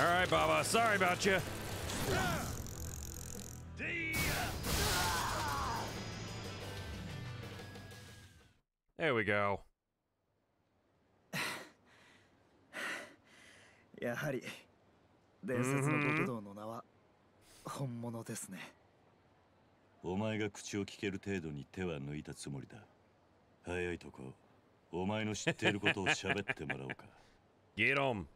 All right, Baba. Sorry about you. There we go. やはり伝説の極道の名は本物ですね。お前が口を聞ける程度に手は抜いたつもりだ。早いとこ、お前の知っていることを喋ってもらおうか。Get on!